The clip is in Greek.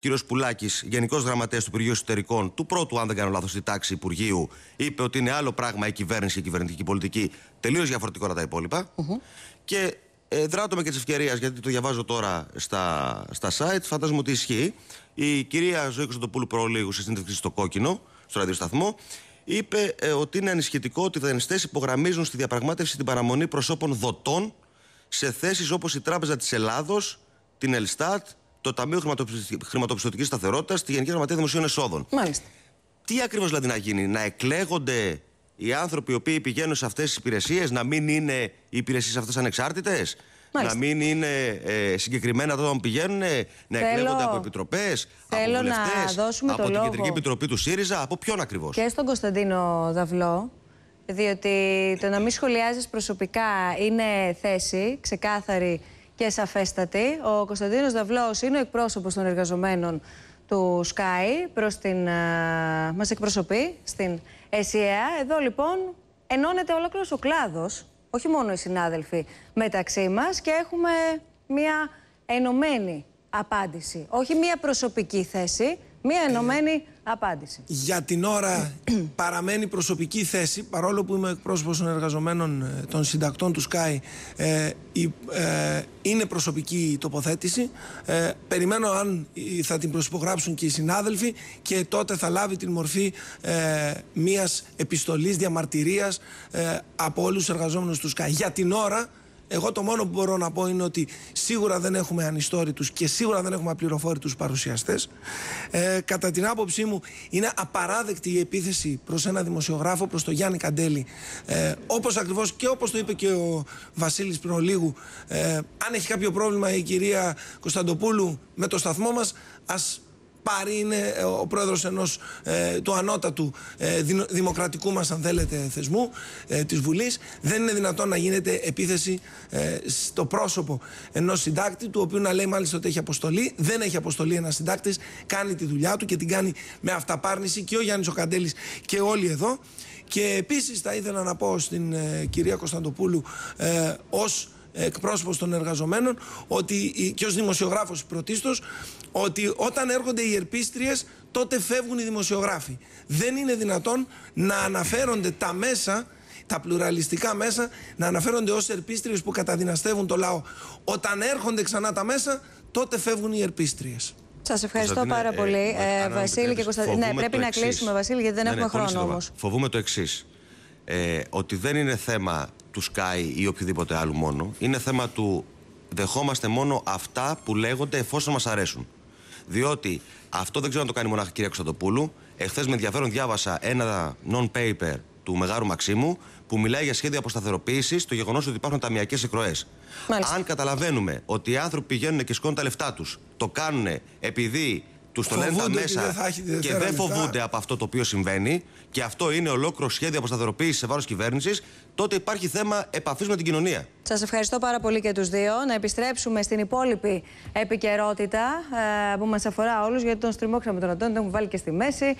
Κύριος Πουλάκης, Γενικός Γραμματέας του Υπουργείου Εσωτερικών, του πρώτου, αν δεν κάνω λάθος, στη τάξη Υπουργείου, είπε ότι είναι άλλο πράγμα η κυβέρνηση και η κυβερνητική πολιτική, τελείως διαφορετικό τα υπολοιπα Και ε, δράτω με και της ευκαιρίας, γιατί το διαβάζω τώρα στα, στα site, φαντάζομαι ότι ισχύει. Η κυρία Ζωή Κωνσταντοπούλου Προλίγου, σε σύνδεξη στο Κόκκινο, στο ραδιοσταθμό, είπε ε, ότι είναι ανισχυτικό ότι οι δανειστές υπογραμμίζουν στη διαπραγμάτευση την παραμονή προσώπων δοτών σε θέσεις όπως η Τράπεζα της Ελλάδος, την Ελστάτ, το Ταμείο Χρηματοπιστωτικής Σταθερότητας στη Γενική Γραμματεία Δημοσίων Εσόδων. Μάλιστα. Τι ακριβώς δηλαδή να γίνει, να εκλέγονται οι άνθρωποι οι οποίοι πηγαίνουν σε αυτές τις υπηρεσίες, να μην είναι οι υπηρεσίες αυτές ανεξάρτητες. Να μην είναι ε, συγκεκριμένα εδώ που πηγαίνουν, να εκλέγονται από επιτροπές, από να δώσουμε από την λόγο. Κεντρική Επιτροπή του ΣΥΡΙΖΑ, από ποιον ακριβώς. Και στον Κωνσταντίνο Δαυλό, διότι το να μην σχολιάζεις προσωπικά είναι θέση ξεκάθαρη και σαφέστατη. Ο Κωνσταντίνος Δαυλός είναι ο εκπρόσωπος των εργαζομένων του Sky προς την, ε, μας εκπροσωπεί στην ΕΣΥΑ. E Εδώ λοιπόν ενώνεται ολόκληρος ο κλάδος, όχι μόνο οι συνάδελφοι μεταξύ μας και έχουμε μια ενωμένη απάντηση. Όχι μια προσωπική θέση, Μία ενωμένη απάντηση. Για την ώρα παραμένει προσωπική θέση, παρόλο που είμαι εκπρόσωπος των εργαζομένων ε, των συντακτών του ΣΚΑΙ, ε, ε, είναι προσωπική η τοποθέτηση. περιμένω αν θα την προσυπογράψουν και οι συνάδελφοι και τότε θα λάβει την μορφή μιας επιστολής διαμαρτυρίας από όλους τους εργαζόμενους του ΣΚΑΙ. Για την ώρα εγώ το μόνο που μπορώ να πω είναι ότι σίγουρα δεν έχουμε ανιστόριτους και σίγουρα δεν έχουμε απληροφόρητους παρουσιαστές. Ε, κατά την άποψή μου, είναι απαράδεκτη η επίθεση προς ένα δημοσιογράφο, προς τον Γιάννη Καντέλη. Ε, όπως ακριβώς και όπως το είπε και ο Βασίλης πριν ολίγου, ε, αν έχει κάποιο πρόβλημα η κυρία Κωνσταντοπούλου με το σταθμό μας, ας πάρει είναι ε, ο πρόεδρος ενός ε, του ανώτατου ε, δημοκρατικού μας αν θέλετε θεσμού ε, της Βουλής δεν είναι δυνατόν να γίνεται επίθεση στο πρόσωπο ενός συντάκτη του οποίου να λέει μάλιστα ότι έχει αποστολή δεν έχει αποστολή ένας συντάκτης κάνει τη δουλειά του και την κάνει με αυταπάρνηση και ο Γιάννης Οκαντέλης και όλοι εδώ και επίσης θα ήθελα να πω στην κυρία Κωνσταντοπούλου ως εκπρόσωπος των εργαζομένων ότι, και ως δημοσιογράφος πρωτίστως, ότι όταν έρχονται οι ερπίστριες, τότε φεύγουν οι δημοσιογράφοι. Δεν είναι δυνατόν να αναφέρονται τα μέσα τα πλουραλιστικά μέσα να αναφέρονται ως ερπίστριες που καταδυναστεύουν το λαό. Όταν έρχονται ξανά τα μέσα, τότε φεύγουν οι ερπίστριες. Σας ευχαριστώ πάρα ε, πολύ, ε, ε Βασίλη και Κωνσταντίνε. Ναι, πρέπει να εξής. κλείσουμε, Βασίλη, γιατί δεν ναι, ναι, έχουμε χρόνο όμω. Φοβούμε το εξής. Ε, ότι δεν είναι θέμα του Sky ή οποιοδήποτε άλλου μόνο. Είναι θέμα του δεχόμαστε μόνο αυτά που λέγονται εφόσον μας αρέσουν. Διότι αυτό δεν ξέρω να το κάνει μονάχα η κυρία Κωνσταντοπούλου. Εχθές με ενδιαφέρον διάβασα ένα non-paper του Μεγάλου Μαξίμου που μιλάει για σχέδια αποσταθεροποίηση το γεγονός ότι υπάρχουν ταμιακές εκροές. Αν καταλαβαίνουμε ότι οι άνθρωποι πηγαίνουν και σκόνουν τα λεφτά τους, το κάνουν επειδή τους το λένε τα μέσα και δεν φοβούνται από αυτό το οποίο συμβαίνει και αυτό είναι ολόκληρο σχέδιο αποσταθεροποίησης σε βάρος κυβέρνησης, τότε υπάρχει θέμα επαφής με την κοινωνία. Σας ευχαριστώ πάρα πολύ και τους δύο. Να επιστρέψουμε στην υπόλοιπη επικαιρότητα ε, που μας αφορά όλους, γιατί τον στριμώξαμε τον Αντώνη, τον έχουμε βάλει και στη μέση.